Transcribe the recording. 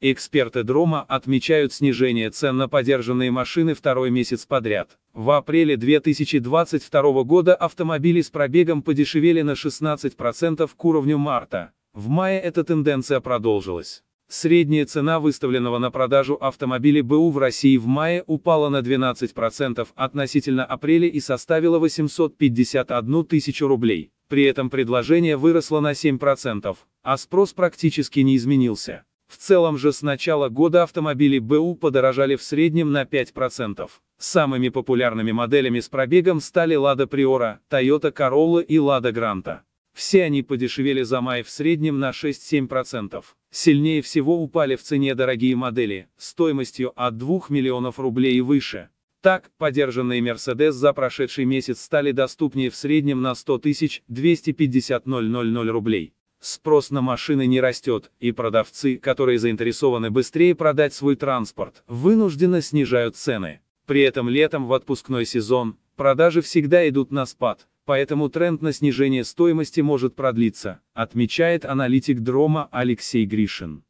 Эксперты Дрома отмечают снижение цен на подержанные машины второй месяц подряд. В апреле 2022 года автомобили с пробегом подешевели на 16% к уровню марта. В мае эта тенденция продолжилась. Средняя цена выставленного на продажу автомобиля БУ в России в мае упала на 12% относительно апреля и составила 851 тысячу рублей. При этом предложение выросло на 7%, а спрос практически не изменился. В целом же с начала года автомобили БУ подорожали в среднем на 5%. Самыми популярными моделями с пробегом стали Lada Priora, Toyota Corolla и Lada Granta. Все они подешевели за май в среднем на 6-7%. Сильнее всего упали в цене дорогие модели, стоимостью от 2 миллионов рублей и выше. Так, подержанные Mercedes за прошедший месяц стали доступнее в среднем на 100 тысяч 250 000 рублей. Спрос на машины не растет, и продавцы, которые заинтересованы быстрее продать свой транспорт, вынужденно снижают цены. При этом летом в отпускной сезон продажи всегда идут на спад, поэтому тренд на снижение стоимости может продлиться, отмечает аналитик Дрома Алексей Гришин.